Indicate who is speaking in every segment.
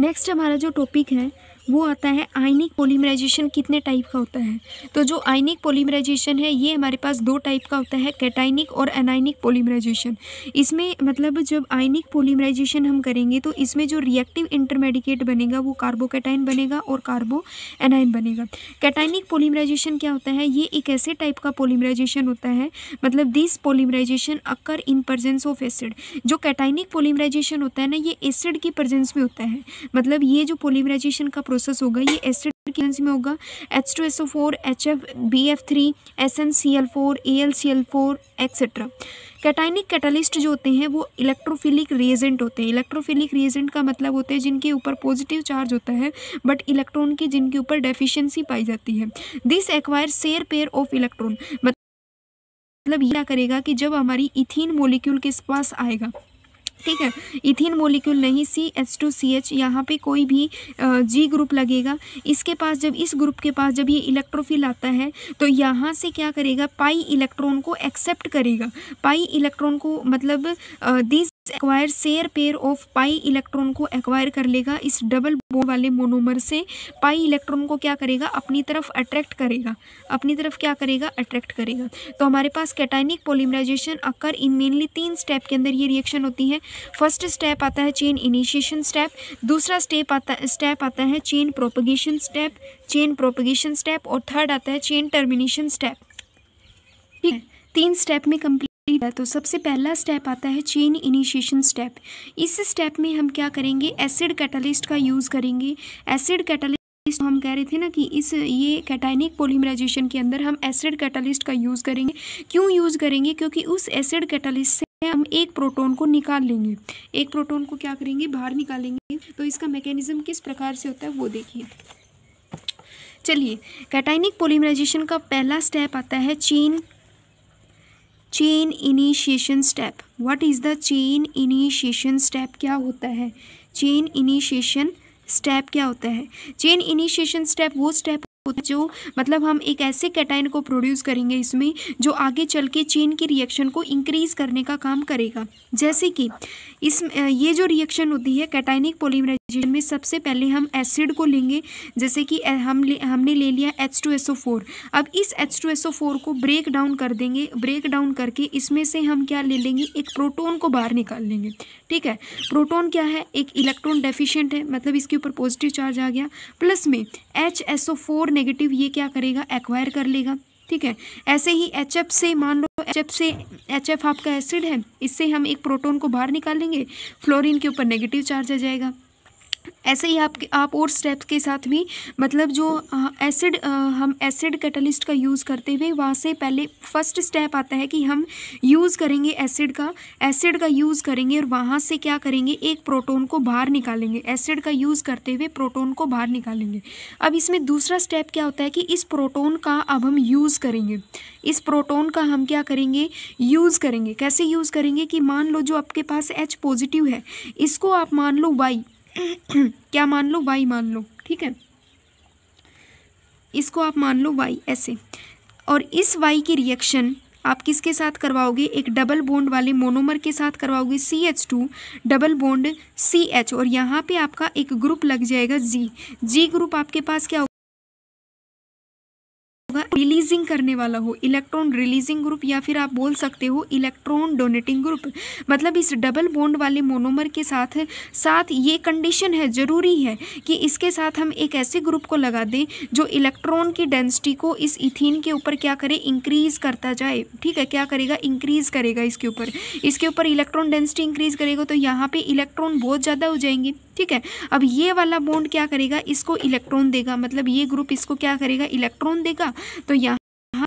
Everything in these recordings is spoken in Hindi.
Speaker 1: नेक्स्ट हमारा जो टॉपिक है वो आता है आयनिक पोलीमराइजेशन कितने टाइप का होता है तो जो आयनिक पोलीमराइजेशन है ये हमारे पास दो टाइप का होता है कैटाइनिक और एनाइनिक पोलीमराइजेशन इसमें मतलब जब आयनिक पोलीमराइजेशन हम करेंगे तो इसमें जो रिएक्टिव इंटरमेडिकेट बनेगा वो कार्बोकेटाइन बनेगा और कार्बो एनाइन बनेगा कैटाइनिक पोलीमराइजेशन क्या होता है ये एक ऐसे टाइप का पोलीमराइजेशन होता है मतलब this polymerization occur in presence of acid जो कैटाइनिक पोलीमराइजेशन होता है ना ये एसिड की प्रजेंस में होता है मतलब ये जो पोलीमराइजेशन का प्रोसेस होगा ये एसिड की में होगा H two S O four H F B F three S N C L four A L C L four etcetera cationic catalyst जो होते हैं वो इलेक्ट्रोफिलिक रिएजेंट होते हैं इलेक्ट्रोफिलिक रिएजेंट का मतलब होता है जिनके ऊपर पॉजिटिव चार्ज होता है बट इलेक्ट्रॉन की जिनके ऊपर डेफिशिएंसी पाई जाती है this acquire share pair of electron मतलब यह करेगा कि जब हमारी इथीन मोलिक्यूल के पास आएगा ठीक है इथिन मोलिक्यूल नहीं C H two C H यहाँ पर कोई भी जी ग्रुप लगेगा इसके पास जब इस ग्रुप के पास जब ये इलेक्ट्रोफिल आता है तो यहाँ से क्या करेगा पाई इलेक्ट्रॉन को एक्सेप्ट करेगा पाई इलेक्ट्रॉन को मतलब this acquire share pair of pi electron को एक्वायर कर लेगा इस डबल बोन वाले मोनोमर से पाई इलेक्ट्रॉन को क्या करेगा अपनी तरफ अट्रैक्ट करेगा अपनी तरफ क्या करेगा अट्रैक्ट करेगा तो हमारे पास cationic polymerization occur in mainly तीन स्टेप के अंदर ये रिएक्शन होती है फर्स्ट स्टेप आता है चेन इनिशिएशन स्टेप दूसरा स्टेप आता स्टेप आता है chain propagation step chain propagation step और थर्ड आता है चेन टर्मिनेशन स्टेप ठीक तीन स्टेप में कंप्लीट तो सबसे पहला स्टेप आता है चेन इनिशिएशन स्टेप इस स्टेप में हम क्या करेंगे एसिड कैटलिस्ट का यूज़ करेंगे एसिड कैटलिस्ट तो हम कह रहे थे ना कि इस ये कैटाइनिक पोलिमराइजेशन के अंदर हम एसिड कैटलिस्ट का यूज़ करेंगे क्यों यूज़ करेंगे क्योंकि उस एसिड कैटलिस्ट से हम एक प्रोटॉन को निकाल लेंगे एक प्रोटॉन को क्या करेंगे बाहर निकालेंगे तो इसका मैकेनिज्म किस प्रकार से होता है वो देखिए चलिए कैटाइनिक पोलिमराइजेशन का पहला स्टेप आता है chain chain initiation step what is the chain initiation step क्या होता है चेन इनिशिएशन स्टेप क्या होता है चेन इनिशिएशन स्टेप वो स्टेप जो मतलब हम एक ऐसे कैटाइन को प्रोड्यूस करेंगे इसमें जो आगे चल के चेन की रिएक्शन को इंक्रीज करने का काम करेगा जैसे कि इस ये जो रिएक्शन होती है कैटाइनिक पोलीमराइज जिनमें सबसे पहले हम एसिड को लेंगे जैसे कि हम ले, हमने ले लिया H two S O four अब इस H two S O four को ब्रेक डाउन कर देंगे ब्रेक डाउन करके इसमें से हम क्या ले लेंगे एक प्रोटोन को बाहर निकाल लेंगे ठीक है प्रोटोन क्या है एक इलेक्ट्रॉन डेफिशिएंट है मतलब इसके ऊपर पॉजिटिव चार्ज आ गया प्लस में H S O four negative ये क्या करेगा एक्वायर कर लेगा ठीक है ऐसे ही एच एफ से मान लो एच एफ से एच एफ आपका एसिड है इससे हम एक प्रोटोन को बाहर निकालेंगे फ्लोरिन के ऊपर नेगेटिव चार्ज आ जाएगा ऐसे ही आपके आप और स्टेप्स के साथ भी मतलब जो एसिड हम एसिड कैटलिस्ट का यूज़ करते हुए वहाँ से पहले फर्स्ट स्टेप आता है कि हम यूज़ करेंगे एसिड का एसिड का यूज़ करेंगे और वहाँ से क्या करेंगे एक प्रोटोन को बाहर निकालेंगे एसिड का यूज़ करते हुए प्रोटोन को बाहर निकालेंगे अब इसमें दूसरा स्टेप क्या होता है कि इस प्रोटोन का अब हम यूज़ करेंगे इस प्रोटोन का हम क्या करेंगे यूज़ करेंगे कैसे यूज़ करेंगे कि मान लो जो आपके पास एच पॉजिटिव है इसको आप मान लो वाई क्या मान लो वाई मान लो ठीक है इसको आप मान लो वाई ऐसे और इस वाई की रिएक्शन आप किसके साथ करवाओगे एक डबल बोंड वाले मोनोमर के साथ करवाओगे C H two double bond C H और यहाँ पे आपका एक ग्रुप लग जाएगा जी जी ग्रुप आपके पास क्या रिलीजिंग करने वाला हो इलेक्ट्रॉन रिलीजिंग ग्रुप या फिर आप बोल सकते हो इलेक्ट्रॉन डोनेटिंग ग्रुप मतलब इस डबल बॉन्ड वाले मोनोमर के साथ साथ ये कंडीशन है ज़रूरी है कि इसके साथ हम एक ऐसे ग्रुप को लगा दें जो इलेक्ट्रॉन की डेंसिटी को इस इथिन के ऊपर क्या करे इंक्रीज़ करता जाए ठीक है क्या करेगा इंक्रीज़ करेगा इसके ऊपर इसके ऊपर इलेक्ट्रॉन डेंसिटी इंक्रीज़ करेगा तो यहाँ पे इलेक्ट्रॉन बहुत ज़्यादा हो जाएंगे ठीक है अब ये वाला बॉन्ड क्या करेगा इसको इलेक्ट्रॉन देगा मतलब ये ग्रुप इसको क्या करेगा इलेक्ट्रॉन देगा तो यहाँ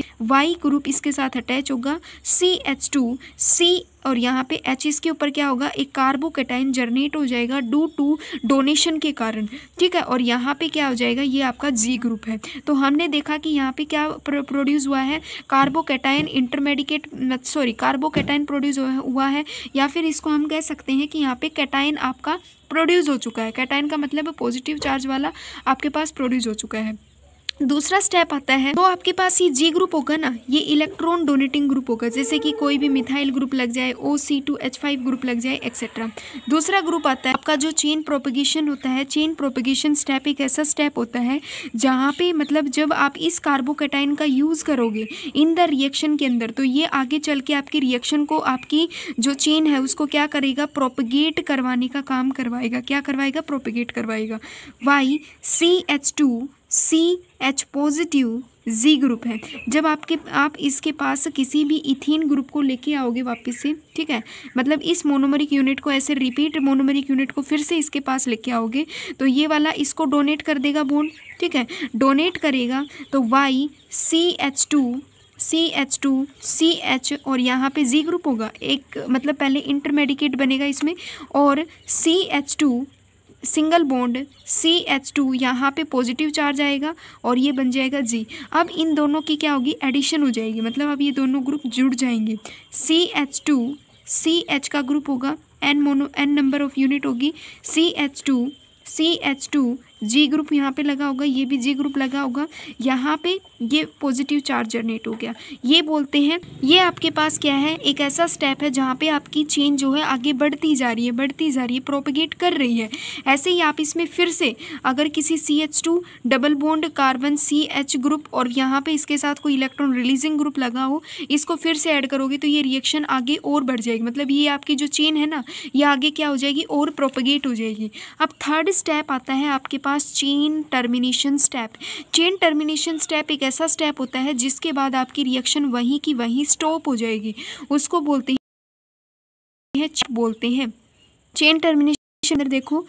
Speaker 1: यहाँ वाई ग्रुप इसके साथ अटैच होगा सी एच टू सी और यहाँ पे एच इसके ऊपर क्या होगा एक कार्बोकेटाइन जर्नेट हो जाएगा डू टू डोनेशन के कारण ठीक है और यहाँ पे क्या हो जाएगा ये आपका जी ग्रुप है तो हमने देखा कि यहाँ पे क्या प्रोड्यूस हुआ है carbocation intermediate sorry carbocation produce हुआ है या फिर इसको हम कह सकते हैं कि यहाँ पे कैटाइन आपका प्रोड्यूस हो चुका है कैटाइन का मतलब पॉजिटिव चार्ज वाला आपके पास प्रोड्यूस हो चुका है दूसरा स्टेप आता है तो आपके पास ये जी ग्रुप होगा ना ये इलेक्ट्रॉन डोनेटिंग ग्रुप होगा जैसे कि कोई भी मिथाइल ग्रुप लग जाए O C two H five group लग जाए एक्सेट्रा दूसरा ग्रुप आता है आपका जो चेन प्रोपगेशन होता है चेन प्रोपगेशन स्टेप एक ऐसा स्टेप होता है जहाँ पे मतलब जब आप इस कार्बोकेटाइन का यूज़ करोगे इन द रिएक्शन के अंदर तो ये आगे चल के आपकी रिएक्शन को आपकी जो चेन है उसको क्या करेगा प्रोपगेट करवाने का काम करवाएगा क्या करवाएगा प्रोपगेट करवाएगा Y C H two C H positive G group है जब आपके आप इसके पास किसी भी इथीन ग्रुप को लेके आओगे वापस से ठीक है मतलब इस मोनोमरिक यूनिट को ऐसे रिपीट मोनोमरिक यूनिट को फिर से इसके पास लेके आओगे तो ये वाला इसको डोनेट कर देगा बोन ठीक है डोनेट करेगा तो Y C H two C H two C H और यहाँ पे जी ग्रुप होगा एक मतलब पहले इंटरमेडिकेट बनेगा इसमें और C H two single bond C H two यहाँ पर पॉजिटिव चार्ज आएगा और ये बन जाएगा जी अब इन दोनों की क्या होगी एडिशन हो जाएगी मतलब अब ये दोनों ग्रुप जुड़ जाएंगे C H two C H का ग्रुप होगा N mono N number of unit होगी C H two C H two G group यहाँ पे लगा होगा ये भी जी ग्रुप लगा होगा यहाँ पे ये पॉजिटिव चार्ज जनरेट हो गया ये बोलते हैं ये आपके पास क्या है एक ऐसा स्टेप है जहाँ पे आपकी चेन जो है आगे बढ़ती जा रही है बढ़ती जा रही है प्रोपगेट कर रही है ऐसे ही आप इसमें फिर से अगर किसी C H two double bond carbon C H group और यहाँ पे इसके साथ कोई इलेक्ट्रॉन रिलीजिंग ग्रुप लगा हो इसको फिर से ऐड करोगे तो ये रिएक्शन आगे और बढ़ जाएगी मतलब ये आपकी जो चेन है ना ये आगे क्या हो जाएगी और प्रोपगेट हो जाएगी अब थर्ड स्टेप आता है आपके पास chain termination step chain termination step एक ऐसा स्टेप होता है जिसके बाद आपकी रिएक्शन वहीं की वहीं स्टॉप हो जाएगी उसको बोलते हैं बोलते हैं चेन टर्मिनेशन अंदर देखो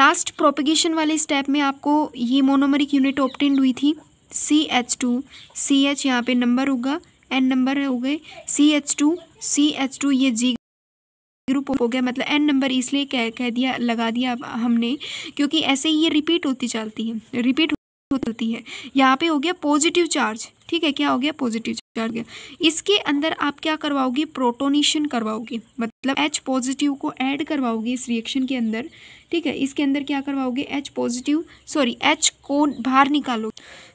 Speaker 1: लास्ट प्रोपिगेशन वाले स्टेप में आपको ये मोनोमरिक यूनिट ऑप्टेंड हुई थी C H two C H यहाँ पे नंबर होगा एन नंबर हो गए C H two C H two ये जी ग्रुप हो गया मतलब एन नंबर इसलिए कह कह दिया लगा दिया हमने क्योंकि ऐसे ही ये रिपीट होती चलती है रिपीट होती है यहाँ पे हो गया पॉजिटिव चार्ज ठीक है क्या हो गया पॉजिटिव चार्ज गया इसके अंदर आप क्या करवाओगे प्रोटोनेशन करवाओगे मतलब एच पॉजिटिव को ऐड करवाओगे इस रिएक्शन के अंदर ठीक है इसके अंदर क्या करवाओगे एच पॉजिटिव सॉरी एच को बाहर निकालो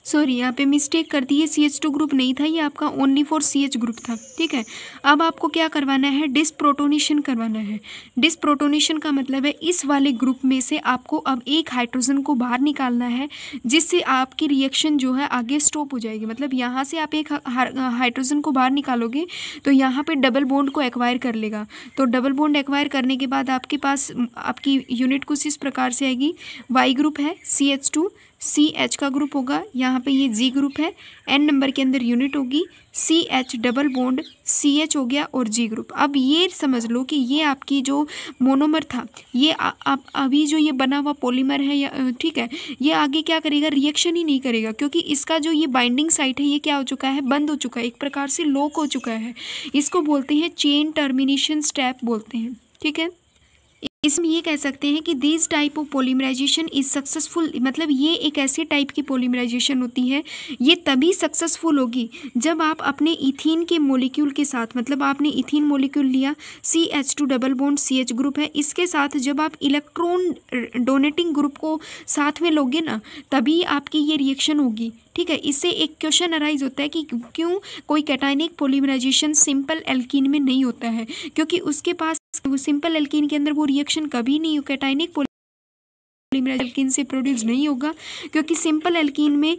Speaker 1: सॉरी यहाँ पे मिस्टेक कर दी है सी एच टू ग्रुप नहीं था ये आपका only for C H group था ठीक है अब आपको क्या करवाना है डिसप्रोटोनेशन करवाना है डिसप्रोटोनेशन का मतलब है इस वाले ग्रुप में से आपको अब एक हाइड्रोजन को बाहर निकालना है जिससे आपकी रिएक्शन जो है आगे स्टॉप हो जाएगी मतलब यहाँ से आप एक हाइड्रोजन को बाहर निकालोगे तो यहाँ पर डबल बोंड को एक्वायर कर लेगा तो डबल बोंड एक्वायर करने के बाद आपके पास आपकी यूनिट कुछ इस प्रकार से आएगी वाई ग्रुप है C H two C H का ग्रुप होगा यहाँ पे ये जी ग्रुप है एन नंबर के अंदर यूनिट होगी C H double bond C H हो गया और जी ग्रुप अब ये समझ लो कि ये आपकी जो मोनोमर था ये आप अभी जो ये बना हुआ पॉलीमर है या ठीक है ये आगे क्या करेगा रिएक्शन ही नहीं करेगा क्योंकि इसका जो ये बाइंडिंग साइट है ये क्या हो चुका है बंद हो चुका है एक प्रकार से लॉक हो चुका है इसको बोलते हैं चेन टर्मिनेशन स्टेप बोलते हैं ठीक है इसमें ये कह सकते हैं कि this type of polymerization is successful मतलब ये एक ऐसे टाइप की पोलीमराइजेशन होती है ये तभी सक्सेसफुल होगी जब आप अपने इथीन के मोलिक्यूल के साथ मतलब आपने इथीन मोलिक्यूल लिया C H two double bond C H group है इसके साथ जब आप इलेक्ट्रॉन डोनेटिंग ग्रुप को साथ में लोगे ना तभी आपकी ये रिएक्शन होगी ठीक है इससे एक क्वेश्चन अराइज होता है कि क्यों कोई कैटाइनिक पोलीमराइजेशन सिंपल एल्किन में नहीं होता है क्योंकि उसके पास सिंपल एल्कीन के अंदर वो रिएक्शन कभी नहीं यूकेटाइनिक पॉलीमराइज एल्किन से प्रोड्यूस नहीं होगा क्योंकि सिंपल एल्किन में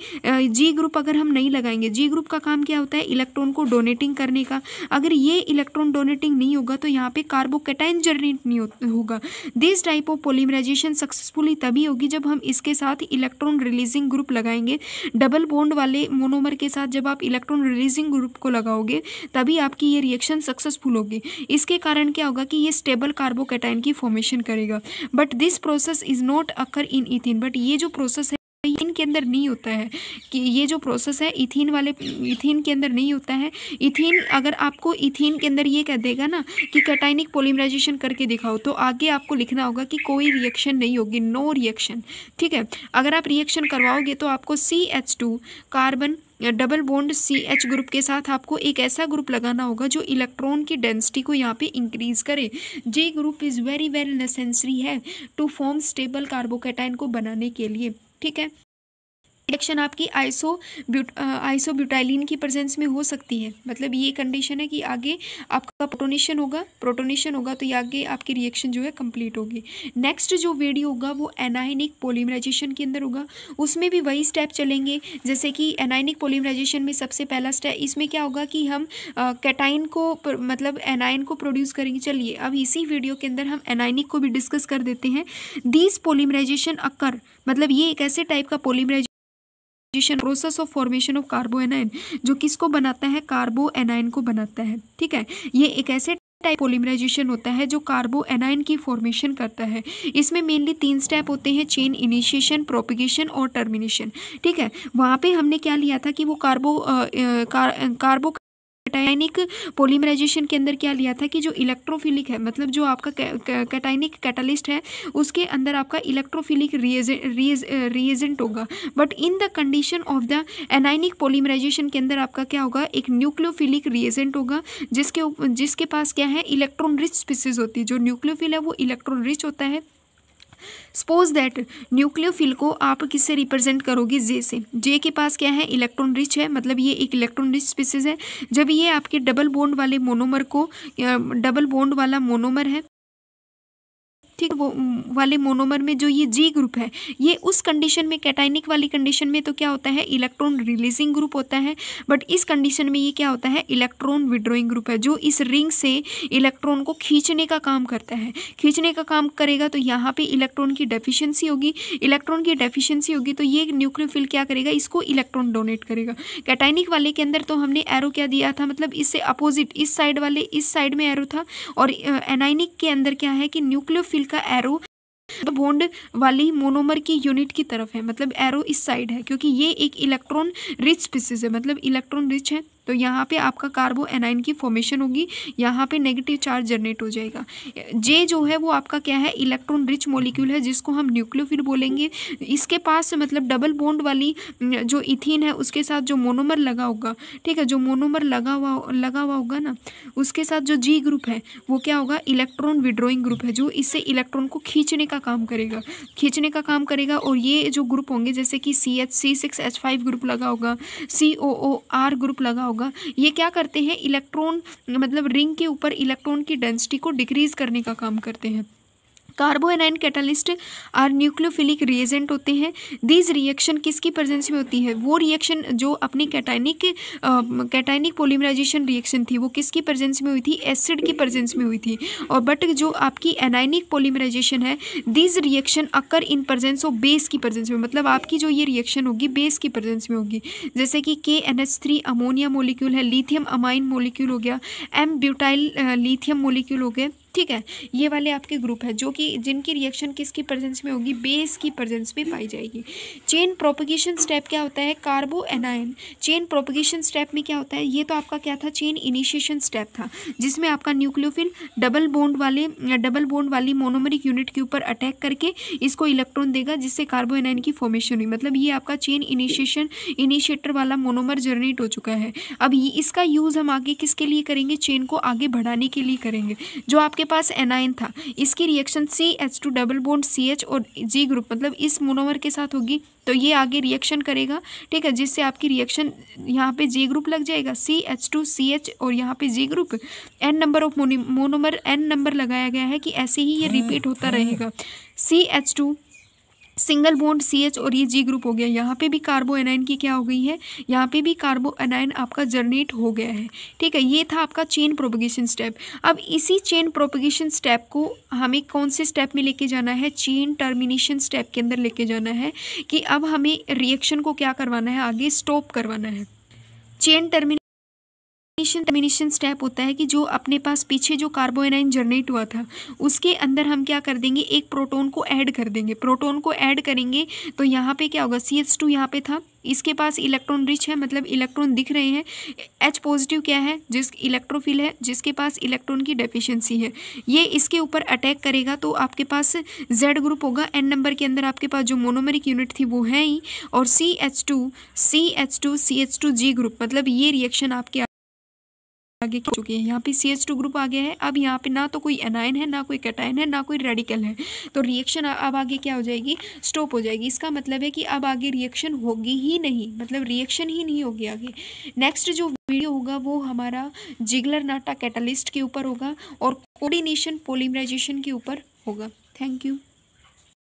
Speaker 1: जी ग्रुप अगर हम नहीं लगाएंगे जी ग्रुप का काम क्या होता है इलेक्ट्रॉन को डोनेटिंग करने का अगर ये इलेक्ट्रॉन डोनेटिंग नहीं होगा तो यहाँ पे कार्बोकेटाइन जनरेट नहीं होगा this type of polymerization successfully तभी होगी जब हम इसके साथ इलेक्ट्रॉन रिलीजिंग ग्रुप लगाएंगे डबल बॉन्ड वाले मोनोमर के साथ जब आप इलेक्ट्रॉन रिलीजिंग ग्रुप को लगाओगे तभी आपकी ये रिएक्शन सक्सेसफुल होगी इसके कारण क्या होगा कि ये स्टेबल कार्बोकेटाइन की फॉर्मेशन करेगा but this process is not occur in ethene but ये जो प्रोसेस है इथिन के अंदर नहीं होता है कि ये जो प्रोसेस है इथिन वाले इथिन के अंदर नहीं होता है इथिन अगर आपको इथिन के अंदर ये कह देगा ना कि कटाइनिक पोलिमराइजेशन करके दिखाओ तो आगे आपको लिखना होगा कि कोई रिएक्शन नहीं होगी नो रिएक्शन ठीक है अगर आप रिएक्शन करवाओगे तो आपको C H two carbon double bond C H group के साथ आपको एक ऐसा ग्रुप लगाना होगा जो इलेक्ट्रॉन की डेंसिटी को यहाँ पे इंक्रीज करे J group is very well necessary है टू फॉर्म स्टेबल कार्बोकेटाइन को बनाने के लिए ठीक है एक्शन आपकी आइसो ब्यूट आइसो ब्यूटाइलिन की प्रेजेंस में हो सकती है मतलब ये कंडीशन है कि आगे आपका प्रोटोनेशन होगा प्रोटोनेशन होगा तो ये आगे आपकी रिएक्शन जो है कंप्लीट होगी नेक्स्ट जो वीडियो होगा वो एनाइनिक पोलीमराइजेशन के अंदर होगा उसमें भी वही स्टेप चलेंगे जैसे कि एनाइनिक पोलीमराइजेशन में सबसे पहला स्टेप इसमें क्या होगा कि हम कैटाइन uh, को पर, मतलब एनाइन को प्रोड्यूस करेंगे चलिए अब इसी वीडियो के अंदर हम एनाइनिक को भी डिस्कस कर देते हैं दीज पोलीमराइजेशन अक्कर मतलब ये एक ऐसे टाइप का polymerization process of formation of carbanion जो किसको बनाता है कार्बोएनाइन को बनाता है ठीक है ये एक ऐसे टाइप पोलिमराइजेशन होता है जो कार्बोएनाइन की फॉर्मेशन करता है इसमें मेनली तीन स्टेप होते हैं चेन इनिशिएशन प्रोपिगेशन और टर्मिनेशन ठीक है वहाँ पे हमने क्या लिया था कि वो carbo ah, ah, car, carbo cationic polymerization के अंदर क्या लिया था कि जो इलेक्ट्रोफिलिक है मतलब जो आपका कैटाइनिक कैटालिस्ट है उसके अंदर आपका इलेक्ट्रोफिलिक रिएजेंट होगा but in the condition of the anionic polymerization के अंदर आपका क्या होगा एक न्यूक्लियोफिलिक रिएजेंट होगा जिसके जिसके पास क्या है इलेक्ट्रॉन रिच स्पीसीज होती है जो न्यूक्लियोफिल है वो इलेक्ट्रॉन रिच होता है सपोज दैट न्यूक्लियोफिल को आप किससे रिप्रेजेंट करोगे जे से जे के पास क्या है इलेक्ट्रॉन रिच है मतलब ये एक इलेक्ट्रॉन रिच स्पीसीज है जब ये आपके डबल बोंड वाले मोनोमर को डबल बोन्ड वाला मोनोमर है ठीक वो वाले मोनोमर में जो ये जी ग्रुप है ये उस कंडीशन में कैटाइनिक वाली कंडीशन में तो क्या होता है इलेक्ट्रॉन रिलीजिंग ग्रुप होता है बट इस कंडीशन में ये क्या होता है इलेक्ट्रॉन विड्रोइंग ग्रुप है जो इस रिंग से इलेक्ट्रॉन को खींचने का काम करता है खींचने का काम करेगा तो यहाँ पर इलेक्ट्रॉन की डेफिशिएंसी होगी इलेक्ट्रॉन की डेफिशिएंसी होगी तो ये न्यूक्लियोफिल क्या करेगा इसको इलेक्ट्रॉन डोनेट करेगा कैटाइनिक वाले के अंदर तो हमने एरो क्या दिया था मतलब इससे अपोजिट इस साइड वाले इस साइड में एरो था और एनाइनिक के अंदर क्या है कि न्यूक्लियोफिल का एरो बॉन्ड मतलब वाली मोनोमर की यूनिट की तरफ है मतलब एरो इस साइड है क्योंकि ये एक इलेक्ट्रॉन रिच स्पीसीज है मतलब इलेक्ट्रॉन रिच है तो यहाँ पे आपका कार्बो एनाइन की फॉर्मेशन होगी यहाँ पे नेगेटिव चार्ज जनरेट हो जाएगा जे जो है वो आपका क्या है इलेक्ट्रॉन रिच मोलिक्यूल है जिसको हम न्यूक्लियोफिल बोलेंगे इसके पास मतलब डबल बोंड वाली जो इथिन है उसके साथ जो मोनोमर लगा होगा ठीक है जो मोनोमर लगा हुआ लगा हुआ होगा ना उसके साथ जो जी ग्रुप है वो क्या होगा इलेक्ट्रॉन विड्रॉइंग ग्रुप है जो इससे इलेक्ट्रॉन को खींचने का काम करेगा खींचने का काम करेगा और ये जो ग्रुप होंगे जैसे कि C H C six H five group लगा होगा सी ओ ओ आर ग्रुप लगा होगा होगा ये क्या करते हैं इलेक्ट्रॉन मतलब रिंग के ऊपर इलेक्ट्रॉन की डेंसिटी को डिक्रीज़ करने का काम करते हैं carbo anion catalyst are nucleophilic reagent होते हैं दीज रिएक्शन किसकी प्रेजेंस में होती है वो रिएक्शन जो अपनी कैटाइनिक कैटाइनिक पोलिमराइजेशन रिएक्शन थी वो किसकी प्रेजेंस में हुई थी एसिड की प्रेजेंस में हुई थी और बट जो आपकी एनाइनिक पोलिमराइजेशन है these reaction occur in presence of base की प्रेजेंस में मतलब आपकी जो ये रिएक्शन होगी बेस की प्रेजेंस में होगी जैसे कि K N H three ammonia molecule है लिथियम अमाइन मोलिक्यूल हो गया एम ब्यूटाइल लिथियम मोलिक्यूल हो गए ठीक है ये वाले आपके ग्रुप है जो कि जिनकी रिएक्शन किसकी प्रेजेंस में होगी बेस की प्रेजेंस में पाई जाएगी चेन प्रोपोगेशन स्टेप क्या होता है carbo anion chain propagation step में क्या होता है ये तो आपका क्या था चेन इनिशिएशन स्टेप था जिसमें आपका न्यूक्लियोफिल डबल बोन्ड वाले डबल बोन्ड वाली मोनोमरिक यूनिट के ऊपर अटैक करके इसको इलेक्ट्रॉन देगा जिससे कार्बो एनायन की फॉर्मेशन हुई मतलब ये आपका चेन इनिशिएशन इनिशिएटर वाला मोनोमर जर्नेट हो चुका है अब इसका यूज़ हम आगे किसके लिए करेंगे चेन को आगे बढ़ाने के लिए करेंगे जो आपके इसके पास एनाइन था इसकी reaction C H two double bond C H और जी ग्रुप मतलब इस मोनोमर के साथ होगी तो ये आगे रिएक्शन करेगा ठीक है जिससे आपकी रिएक्शन यहाँ पे जी ग्रुप लग जाएगा C H two C H और यहाँ पे G group N number of monomer N number लगाया गया है कि ऐसे ही ये रिपीट होता रहेगा C H two single bond C H और ये जी ग्रुप हो गया यहाँ पे भी कार्बो एनाइन की क्या हो गई है यहाँ पे भी कार्बो एनाइन आपका जनरेट हो गया है ठीक है ये था आपका चेन प्रोपोगेशन स्टेप अब इसी चेन प्रोपोगेशन स्टेप को हमें कौन से स्टेप में लेके जाना है चेन टर्मिनेशन स्टेप के अंदर लेके जाना है कि अब हमें रिएक्शन को क्या करवाना है आगे स्टॉप करवाना है चेन टर्मिनेशन एमिनेशन एमिनेशन स्टेप होता है कि जो अपने पास पीछे जो कार्बोनाइन जनरेट हुआ था उसके अंदर हम क्या कर देंगे एक प्रोटोन को ऐड कर देंगे प्रोटोन को ऐड करेंगे तो यहाँ पे क्या होगा सी एच टू यहाँ पे था इसके पास इलेक्ट्रॉन रिच है मतलब इलेक्ट्रॉन दिख रहे हैं एच पॉजिटिव क्या है जिस इलेक्ट्रोफिल है जिसके पास इलेक्ट्रॉन की डेफिशिएंसी है ये इसके ऊपर अटैक करेगा तो आपके पास जेड ग्रुप होगा एन नंबर के अंदर आपके पास जो मोनोमेरिक यूनिट थी वो है ही और C H two C H two C H two G group मतलब ये रिएक्शन आपके आगे चुकी है यहाँ पे सी एच टू ग्रुप आ गया है अब यहाँ पे ना तो कोई एनाइन है ना कोई कैटाइन है ना कोई रेडिकल है तो रिएक्शन अब आगे क्या हो जाएगी स्टॉप हो जाएगी इसका मतलब है कि अब आगे रिएक्शन होगी ही नहीं मतलब रिएक्शन ही नहीं होगी आगे नेक्स्ट जो वीडियो होगा वो हमारा जिगलर नाटा कैटलिस्ट के ऊपर होगा और कोऑर्डिनेशन पोलीमराइजेशन के ऊपर होगा थैंक यू